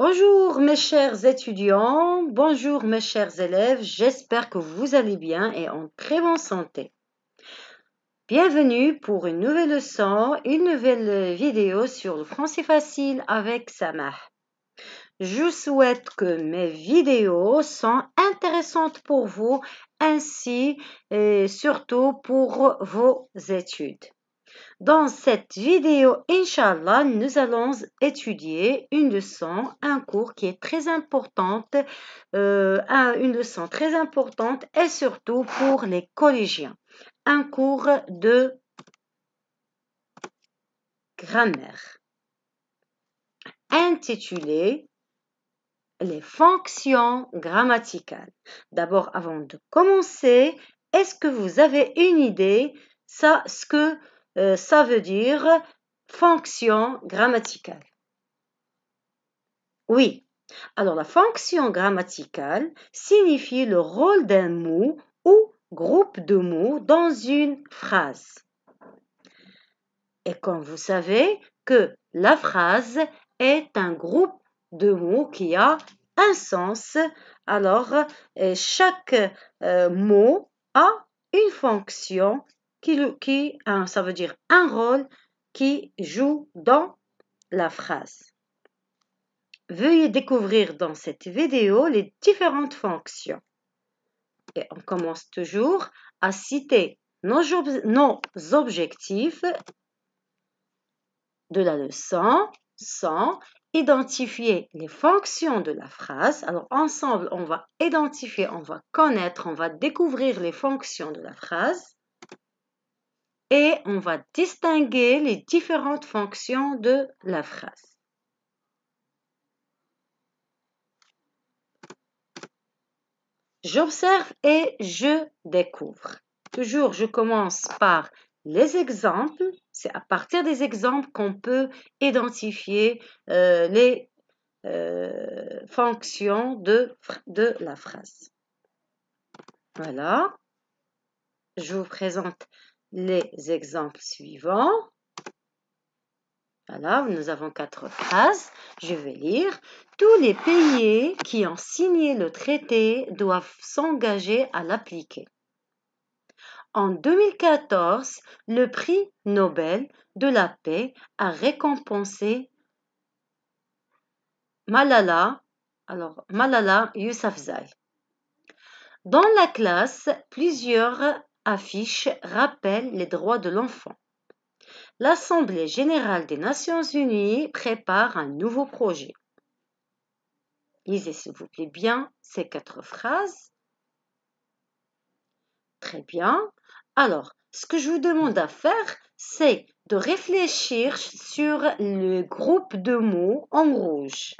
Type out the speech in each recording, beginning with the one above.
Bonjour mes chers étudiants, bonjour mes chers élèves, j'espère que vous allez bien et en très bonne santé. Bienvenue pour une nouvelle leçon, une nouvelle vidéo sur le français facile avec Samah. Je souhaite que mes vidéos sont intéressantes pour vous ainsi et surtout pour vos études. Dans cette vidéo, Inch'Allah, nous allons étudier une leçon, un cours qui est très importante, euh, une leçon très importante et surtout pour les collégiens. Un cours de grammaire intitulé les fonctions grammaticales. D'abord, avant de commencer, est-ce que vous avez une idée, ça, ce que euh, ça veut dire fonction grammaticale. Oui. Alors la fonction grammaticale signifie le rôle d'un mot ou groupe de mots dans une phrase. Et comme vous savez que la phrase est un groupe de mots qui a un sens, alors euh, chaque euh, mot a une fonction qui, qui hein, ça veut dire un rôle qui joue dans la phrase. Veuillez découvrir dans cette vidéo les différentes fonctions. Et on commence toujours à citer nos objectifs de la leçon sans identifier les fonctions de la phrase. Alors ensemble, on va identifier, on va connaître, on va découvrir les fonctions de la phrase et on va distinguer les différentes fonctions de la phrase. J'observe et je découvre. Toujours, je commence par les exemples. C'est à partir des exemples qu'on peut identifier euh, les euh, fonctions de la phrase. Voilà. Je vous présente les exemples suivants. Voilà, nous avons quatre phrases. Je vais lire. Tous les pays qui ont signé le traité doivent s'engager à l'appliquer. En 2014, le prix Nobel de la paix a récompensé Malala, alors Malala Yousafzai. Dans la classe, plusieurs affiche rappelle les droits de l'enfant. L'Assemblée générale des Nations unies prépare un nouveau projet. Lisez s'il vous plaît bien ces quatre phrases. Très bien. Alors, ce que je vous demande à faire, c'est de réfléchir sur le groupe de mots en rouge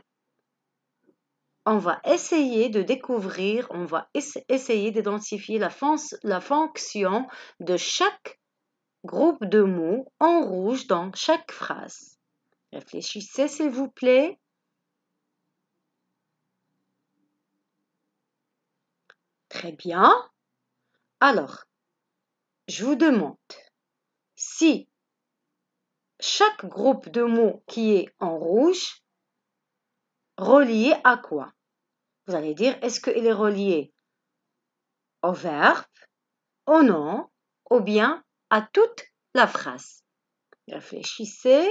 on va essayer de découvrir, on va essayer d'identifier la, la fonction de chaque groupe de mots en rouge dans chaque phrase. Réfléchissez s'il vous plaît. Très bien. Alors, je vous demande si chaque groupe de mots qui est en rouge relié à quoi vous allez dire, est-ce qu'il est relié au verbe, au nom, ou bien à toute la phrase Réfléchissez.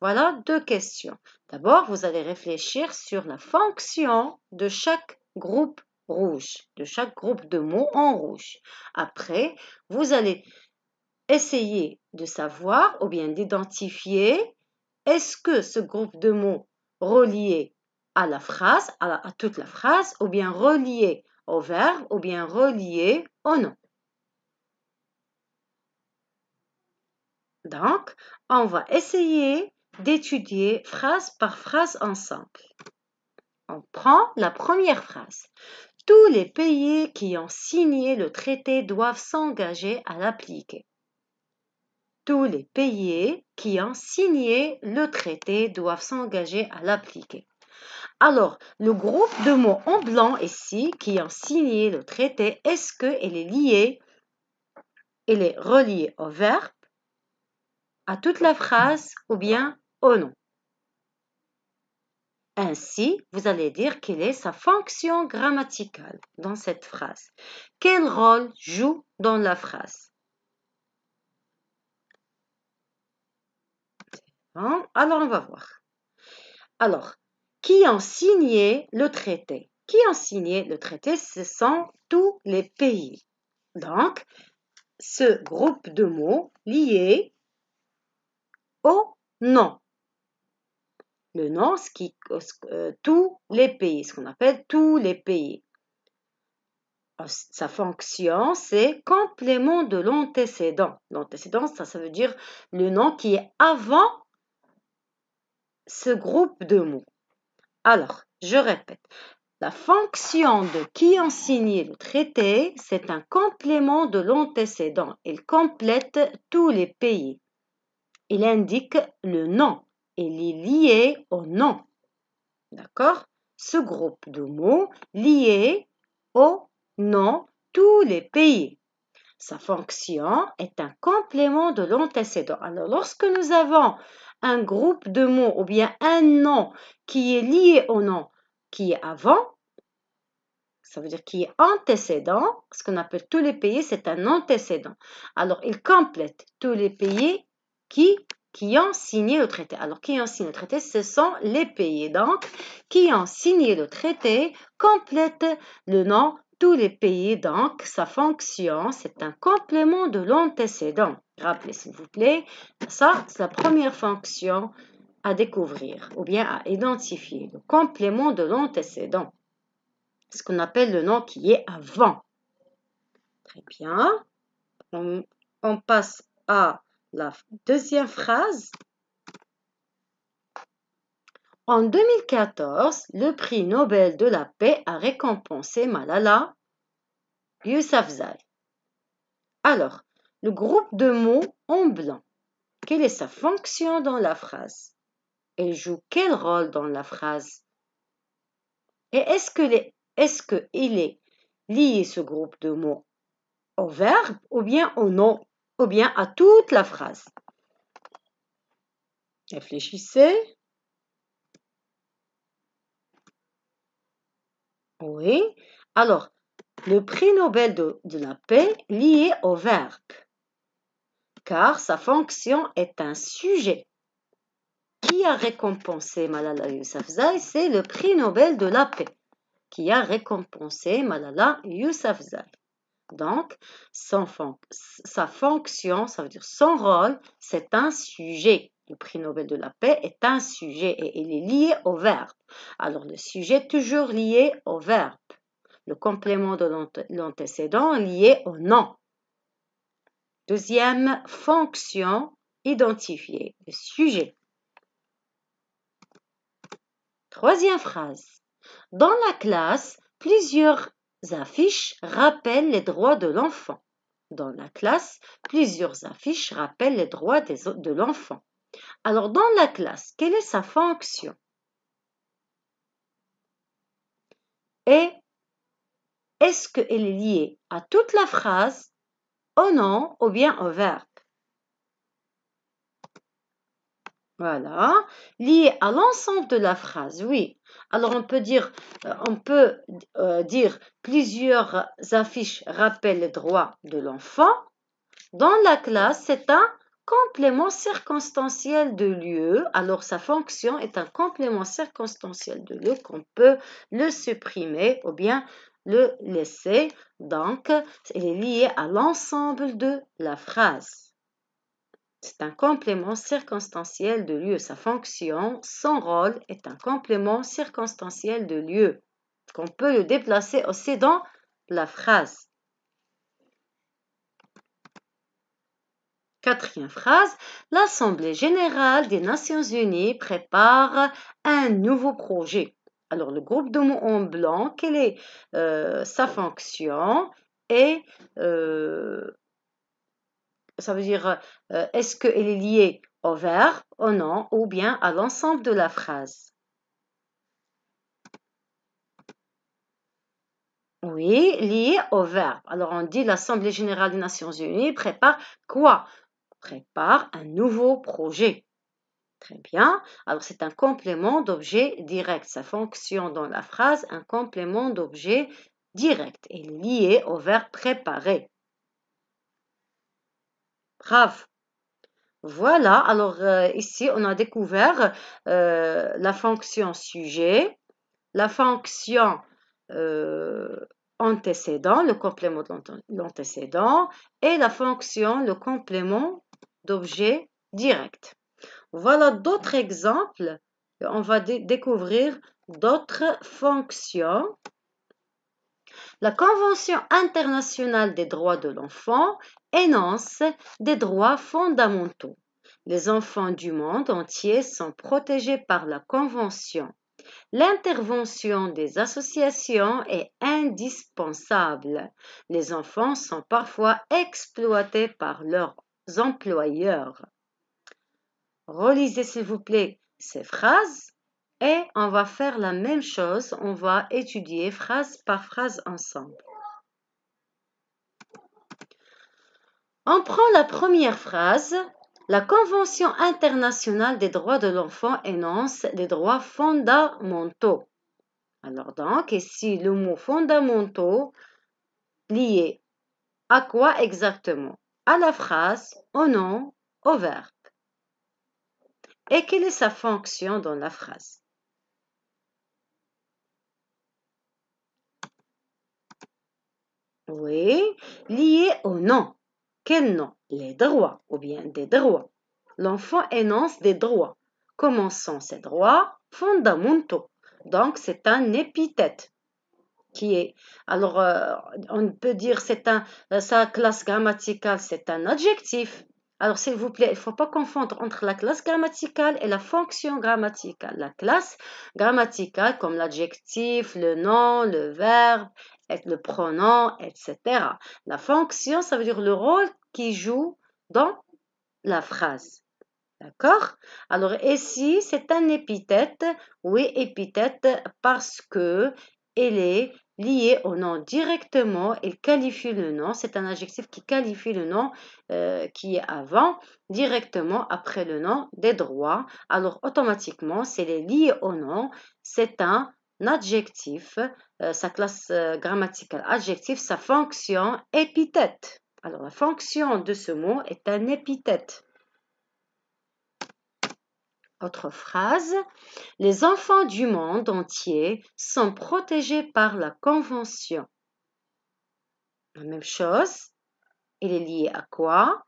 Voilà deux questions. D'abord, vous allez réfléchir sur la fonction de chaque groupe rouge, de chaque groupe de mots en rouge. Après, vous allez essayer de savoir ou bien d'identifier est-ce que ce groupe de mots relié à la phrase, à, toute la phrase, ou bien relié au verbe, ou bien relié au nom. Donc, on va essayer d'étudier phrase par phrase ensemble. On prend la première phrase. Tous les pays qui ont signé le traité doivent s'engager à l'appliquer. Tous les pays qui ont signé le traité doivent s'engager à l'appliquer. Alors, le groupe de mots en blanc ici qui ont signé le traité, est-ce qu'elle est lié, il est relié au verbe, à toute la phrase ou bien au nom ainsi, vous allez dire quelle est sa fonction grammaticale dans cette phrase. Quel rôle joue dans la phrase Alors, on va voir. Alors, qui ont signé le traité. Qui ont signé le traité, ce sont tous les pays. Donc, ce groupe de mots liés au nom. Le nom, ce qui, euh, tous les pays, ce qu'on appelle tous les pays. Euh, sa fonction, c'est complément de l'antécédent. L'antécédent, ça, ça veut dire le nom qui est avant ce groupe de mots. Alors, je répète. La fonction de qui ont signé le traité, c'est un complément de l'antécédent. Il complète tous les pays. Il indique le nom. Il est lié au nom. D'accord Ce groupe de mots lié au nom tous les pays. Sa fonction est un complément de l'antécédent. Alors, lorsque nous avons un groupe de mots ou bien un nom qui est lié au nom qui est avant, ça veut dire qui est antécédent, ce qu'on appelle tous les pays, c'est un antécédent. Alors, il complète tous les pays qui, qui ont signé le traité. Alors, qui ont signé le traité, ce sont les pays, donc, qui ont signé le traité, complètent le nom tous les pays, donc, sa fonction, c'est un complément de l'antécédent. Rappelez, s'il vous plaît, ça, c'est la première fonction à découvrir ou bien à identifier, le complément de l'antécédent, ce qu'on appelle le nom qui est avant. Très bien. on passe à la deuxième phrase. En 2014, le prix Nobel de la paix a récompensé Malala Yousafzai. Alors, le groupe de mots en blanc, quelle est sa fonction dans la phrase Elle joue quel rôle dans la phrase Et est-ce que, est-ce il est lié ce groupe de mots au verbe ou bien au nom ou bien à toute la phrase Réfléchissez. Oui. Alors, le prix Nobel de, la paix lié au verbe, car sa fonction est un sujet. Qui a récompensé Malala Yousafzai C'est le prix Nobel de la paix qui a récompensé Malala Yousafzai. Donc, sa fonction, ça veut dire son rôle, c'est un sujet le prix Nobel de la paix est un sujet et il est lié au verbe. Alors le sujet est toujours lié au verbe. Le complément de l'antécédent est lié au nom. Deuxième fonction identifier le sujet. Troisième phrase. Dans la classe, plusieurs affiches rappellent les droits de l'enfant. Dans la classe, plusieurs affiches rappellent les droits de l'enfant. Alors, dans la classe, quelle est sa fonction Et est-ce qu'elle est liée à toute la phrase, au oh nom ou bien au verbe Voilà. Liée à l'ensemble de la phrase, oui. Alors on peut dire, euh, on peut euh, dire plusieurs affiches rappellent les droits de l'enfant. Dans la classe, c'est un complément circonstanciel de lieu. Alors sa fonction est un complément circonstanciel de lieu qu'on peut le supprimer ou bien le laisser. Donc, il est lié à l'ensemble de la phrase. C'est un complément circonstanciel de lieu. Sa fonction, son rôle est un complément circonstanciel de lieu qu'on peut le déplacer aussi dans la phrase. Quatrième phrase, l'Assemblée générale des Nations unies prépare un nouveau projet. Alors le groupe de mots en blanc, quelle est euh, sa fonction et euh, ça veut dire euh, est-ce qu'elle est liée au verbe, au nom ou bien à l'ensemble de la phrase Oui, lié au verbe. Alors on dit l'Assemblée générale des Nations unies prépare quoi prépare un nouveau projet. Très bien. Alors, c'est un complément d'objet direct. Sa fonction dans la phrase, un complément d'objet direct est lié au verbe préparer. Brave. Voilà, alors euh, ici, on a découvert euh, la fonction sujet, la fonction euh, antécédent, le complément de l'antécédent, et la fonction, le complément d'objet direct. Voilà d'autres exemples. On va découvrir d'autres fonctions. La Convention internationale des droits de l'enfant énonce des droits fondamentaux. Les enfants du monde entier sont protégés par la Convention L'intervention des associations est indispensable. Les enfants sont parfois exploités par leurs employeurs. Relisez s'il vous plaît ces phrases et on va faire la même chose. On va étudier phrase par phrase ensemble. On prend la première phrase la Convention internationale des droits de l'enfant énonce les droits fondamentaux. Alors donc, ici, le mot fondamentaux lié à quoi exactement À la phrase, au nom, au verbe. Et quelle est sa fonction dans la phrase Oui, lié au nom. Quel nom les droits ou bien des droits. L'enfant énonce des droits. Comment sont ces droits fondamentaux Donc c'est un épithète qui est. Alors euh, on peut dire c'est un euh, sa classe grammaticale c'est un adjectif. Alors s'il vous plaît, il ne faut pas confondre entre la classe grammaticale et la fonction grammaticale. La classe grammaticale comme l'adjectif, le nom, le verbe, le pronom, etc. La fonction, ça veut dire le rôle qui joue dans la phrase. D'accord Alors ici, c'est un épithète. Oui, épithète parce que elle est liée au nom directement. Elle qualifie le nom. C'est un adjectif qui qualifie le nom euh, qui est avant, directement après le nom des droits. Alors automatiquement, c'est lié au nom. C'est un adjectif. Euh, sa classe euh, grammaticale adjectif, sa fonction épithète. Alors, la fonction de ce mot est un épithète. Autre phrase, les enfants du monde entier sont protégés par la Convention. La même chose, il est lié à quoi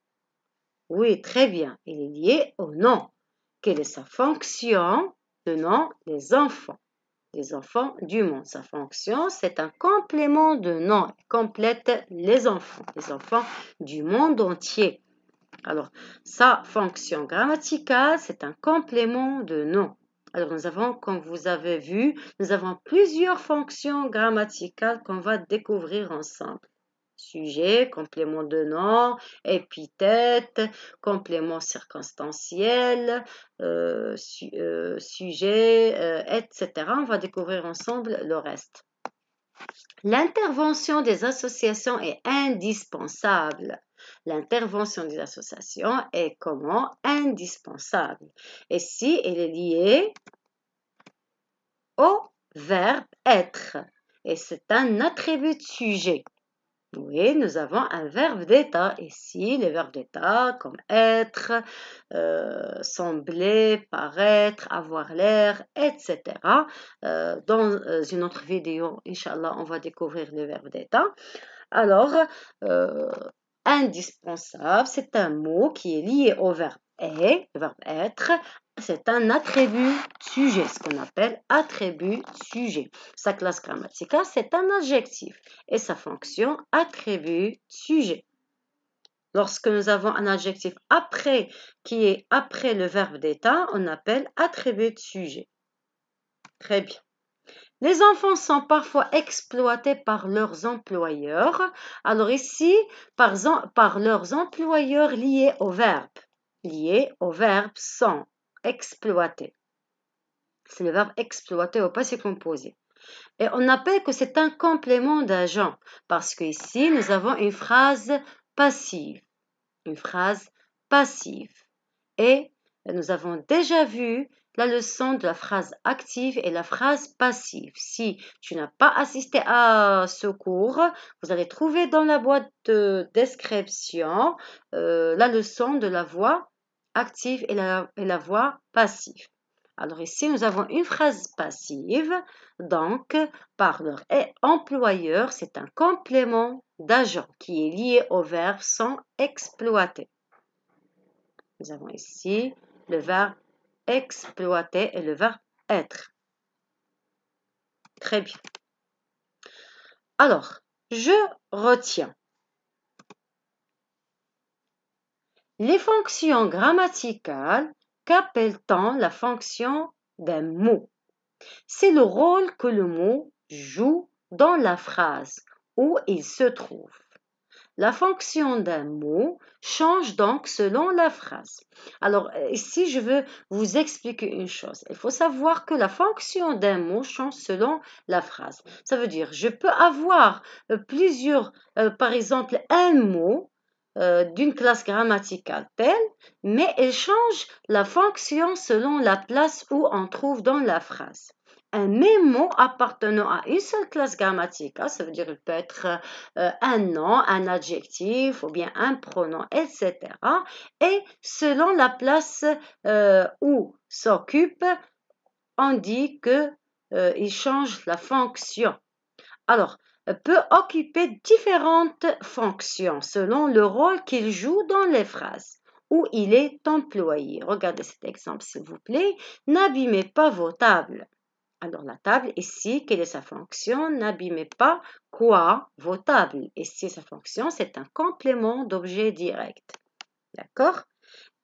Oui, très bien, il est lié au nom. Quelle est sa fonction de nom les enfants les enfants du monde. Sa fonction, c'est un complément de nom. complète les enfants, les enfants du monde entier. Alors, sa fonction grammaticale, c'est un complément de nom. Alors, nous avons, comme vous avez vu, nous avons plusieurs fonctions grammaticales qu'on va découvrir ensemble sujet, complément de nom, épithète, complément circonstanciel, euh, euh, sujet, euh, etc. On va découvrir ensemble le reste. L'intervention des associations est indispensable. L'intervention des associations est comment indispensable. Et si elle est liée au verbe être. Et c'est un attribut de sujet nous avons un verbe d'état. Ici, les verbes d'état comme être, euh, sembler, paraître, avoir l'air, etc. Euh, dans euh, une autre vidéo, Inch'Allah, on va découvrir les verbes d'état. Alors, indispensable, c'est un mot qui est lié au verbe et le verbe être, c'est un attribut sujet, ce qu'on appelle attribut sujet. Sa classe grammaticale, c'est un adjectif et sa fonction attribut sujet. Lorsque nous avons un adjectif après qui est après le verbe d'état, on appelle attribut sujet. Très bien. Les enfants sont parfois exploités par leurs employeurs. Alors ici, par, par leurs employeurs liés au verbe lié au verbe sans, exploiter. C'est le verbe exploiter au passé composé. Et on appelle que c'est un complément d'agent parce que ici nous avons une phrase passive. Une phrase passive. Et nous avons déjà vu la leçon de la phrase active et la phrase passive. Si tu n'as pas assisté à ce cours, vous allez trouver dans la boîte de description euh, la leçon de la voix active et la, voix passive. Alors ici, nous avons une phrase passive, donc parleur et employeur, c'est un complément d'agent qui est lié au verbe sans exploiter. Nous avons ici le verbe exploiter et le verbe être. Très bien. Alors, je retiens. Les fonctions grammaticales qu'appelle-t-on la fonction d'un mot C'est le rôle que le mot joue dans la phrase où il se trouve. La fonction d'un mot change donc selon la phrase. Alors euh, ici, je veux vous expliquer une chose. Il faut savoir que la fonction d'un mot change selon la phrase. Ça veut dire, je peux avoir euh, plusieurs, euh, par exemple, un mot euh, d'une classe grammaticale telle, mais elle change la fonction selon la place où on trouve dans la phrase. Un même mot appartenant à une seule classe grammaticale, ça veut dire peut être euh, un nom, un adjectif ou bien un pronom, etc. Et selon la place euh, où s'occupe, on dit qu'il change la fonction. Alors, peut occuper différentes fonctions selon le rôle qu'il joue dans les phrases où il est employé. Regardez cet exemple, s'il vous plaît. N'abîmez pas vos tables. Alors, la table, ici, quelle est sa fonction N'abîmez pas quoi Vos tables. Ici, sa fonction, c'est un complément d'objet direct. D'accord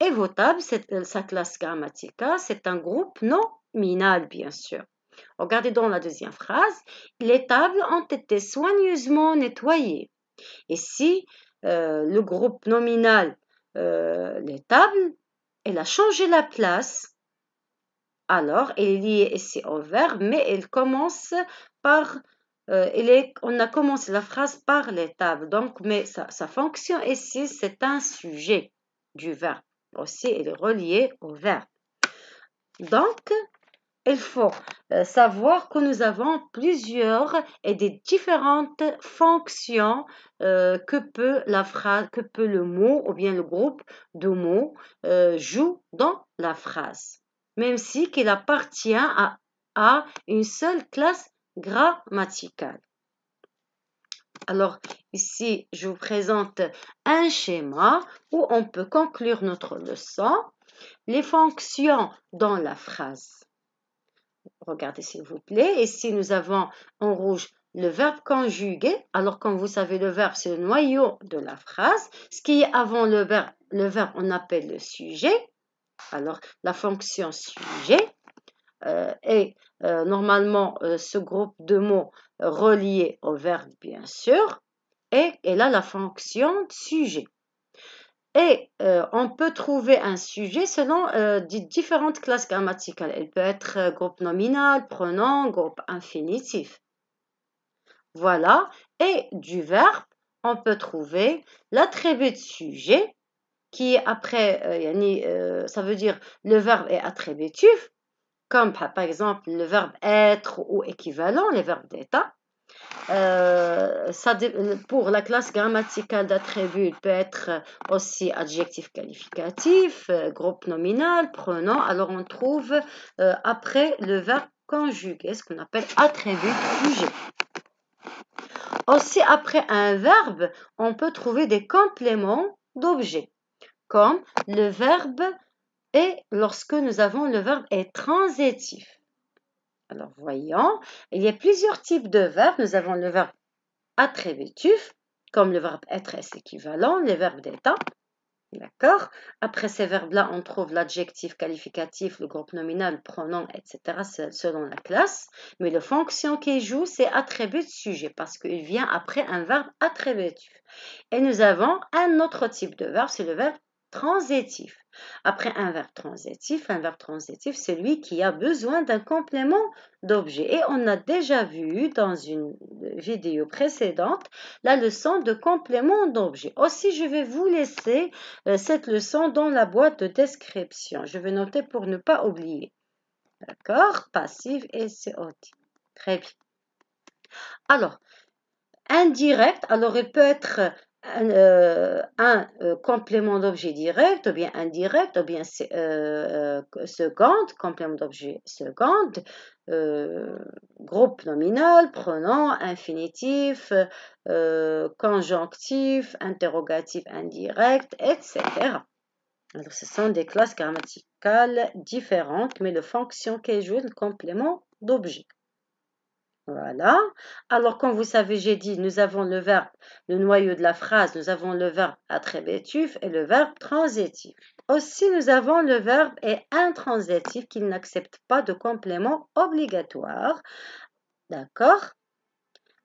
Et vos tables, euh, sa classe grammatica, c'est un groupe nominal, bien sûr. Regardez dans la deuxième phrase, les tables ont été soigneusement nettoyées. Ici, euh, le groupe nominal euh, les tables, elle a changé la place. Alors, elle est liée ici au verbe, mais elle commence par euh, on a commencé la phrase par les tables, donc, mais sa, fonction ici, c'est un sujet du verbe. Aussi, elle est reliée au verbe. Donc, il faut euh, savoir que nous avons plusieurs et des différentes fonctions euh, que peut la phrase, que peut le mot ou bien le groupe de mots euh, joue dans la phrase, même si qu'il appartient à, à une seule classe grammaticale. Alors ici, je vous présente un schéma où on peut conclure notre leçon. Les fonctions dans la phrase. Regardez s'il vous plaît. Ici, nous avons en rouge le verbe conjugué, alors comme vous savez, le verbe, c'est le noyau de la phrase. Ce qui est avant le verbe, le verbe, on appelle le sujet. Alors, la fonction sujet. Euh, est euh, normalement, euh, ce groupe de mots relié au verbe, bien sûr. Et, et là, la fonction sujet. Et euh, on peut trouver un sujet selon euh, différentes classes grammaticales. Elle peut être euh, groupe nominal, pronom, groupe infinitif. Voilà. Et du verbe, on peut trouver l'attribut de sujet qui après, ça veut dire le verbe est attributif, comme par exemple le verbe être ou équivalent, les verbes d'état. Euh, pour la classe grammaticale d'attribut, il peut être aussi adjectif qualificatif, euh, groupe nominal, pronom. Alors, on trouve euh, après le verbe conjugué, ce qu'on appelle attribut sujet. Aussi, après un verbe, on peut trouver des compléments d'objet comme le verbe est, lorsque nous avons le verbe est transitif. Alors voyons, il y a plusieurs types de verbes. Nous avons le verbe attributif, comme le verbe être est équivalent, les verbes d'état. D'accord Après ces verbes-là, on trouve l'adjectif qualificatif, le groupe nominal, le pronom, etc., selon la classe. Mais la fonction qui joue, c'est attribut de sujet, parce qu'il vient après un verbe attributif. Et nous avons un autre type de verbe, c'est le verbe transitif. Après un verbe transitif, un verbe transitif, c'est lui qui a besoin d'un complément d'objet. Et on a déjà vu dans une vidéo précédente la leçon de complément d'objet. Aussi, je vais vous laisser euh, cette leçon dans la boîte de description. Je vais noter pour ne pas oublier. D'accord Passive et COT. Très bien. Alors, indirect, alors il peut être un, euh, euh, complément d'objet direct ou bien indirect ou bien euh, euh second, complément d'objet second, groupe nominal, pronom, infinitif, conjonctif, interrogatif indirect, etc. Alors, ce sont des classes grammaticales différentes, mais de fonction qui jouent le complément d'objet. Voilà. Alors, comme vous savez, j'ai dit, nous avons le verbe, le noyau de la phrase, nous avons le verbe attributif et le verbe transitif. Aussi, nous avons le verbe intransitif qui n'accepte pas de complément obligatoire. D'accord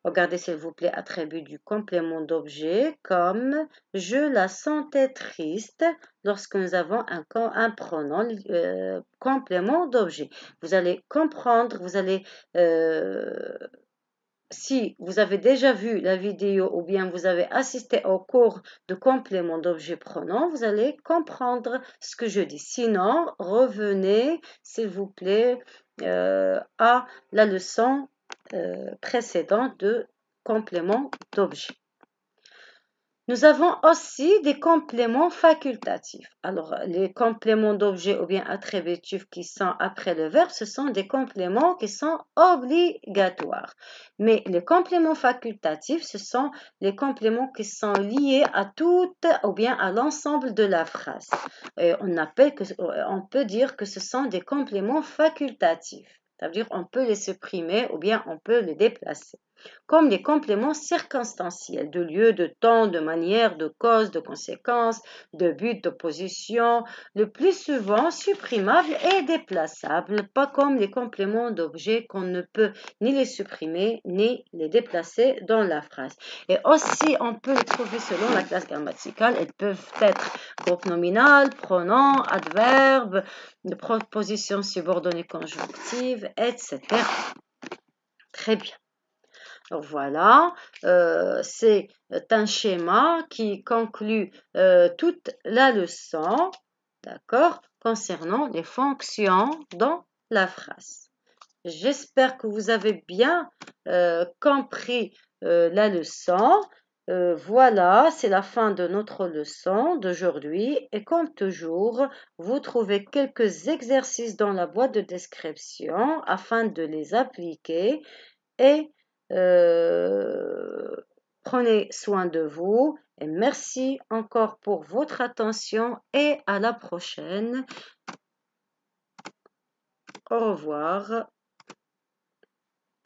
Regardez s'il vous plaît attribut du complément d'objet comme je la sentais triste lorsque nous avons un, pronom euh, complément d'objet. Vous allez comprendre, vous allez... Euh, si vous avez déjà vu la vidéo ou bien vous avez assisté au cours de complément d'objet pronom, vous allez comprendre ce que je dis. Sinon, revenez, s'il vous plaît, euh, à la leçon euh, précédent de compléments d'objet. Nous avons aussi des compléments facultatifs. Alors, les compléments d'objets ou bien attributifs qui sont après le verbe, ce sont des compléments qui sont obligatoires. Mais les compléments facultatifs, ce sont les compléments qui sont liés à toute ou bien à l'ensemble de la phrase. on, appelle on peut dire que ce sont des compléments facultatifs. Ça veut dire on peut les supprimer ou bien on peut les déplacer comme les compléments circonstanciels de lieu, de temps, de manière, de cause, de conséquence, de but, d'opposition, le plus souvent supprimables et déplaçables, pas comme les compléments d'objets qu'on ne peut ni les supprimer ni les déplacer dans la phrase. Et aussi, on peut les trouver selon la classe grammaticale. Elles peuvent être groupe nominal, pronom, adverbe, proposition subordonnée conjonctive, etc. Très bien voilà, euh, c'est un schéma qui conclut euh, toute la leçon, d'accord, concernant les fonctions dans la phrase. J'espère que vous avez bien euh, compris la leçon. voilà, c'est la fin de notre leçon d'aujourd'hui et comme toujours, vous trouvez quelques exercices dans la boîte de description afin de les appliquer et euh, prenez soin de vous et merci encore pour votre attention et à la prochaine. Au revoir.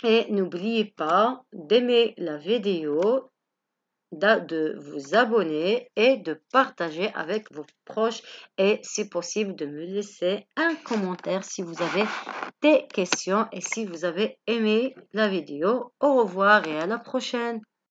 Et n'oubliez pas d'aimer la vidéo de vous abonner et de partager avec vos proches et si possible de me laisser un commentaire si vous avez des questions et si vous avez aimé la vidéo. Au revoir et à la prochaine.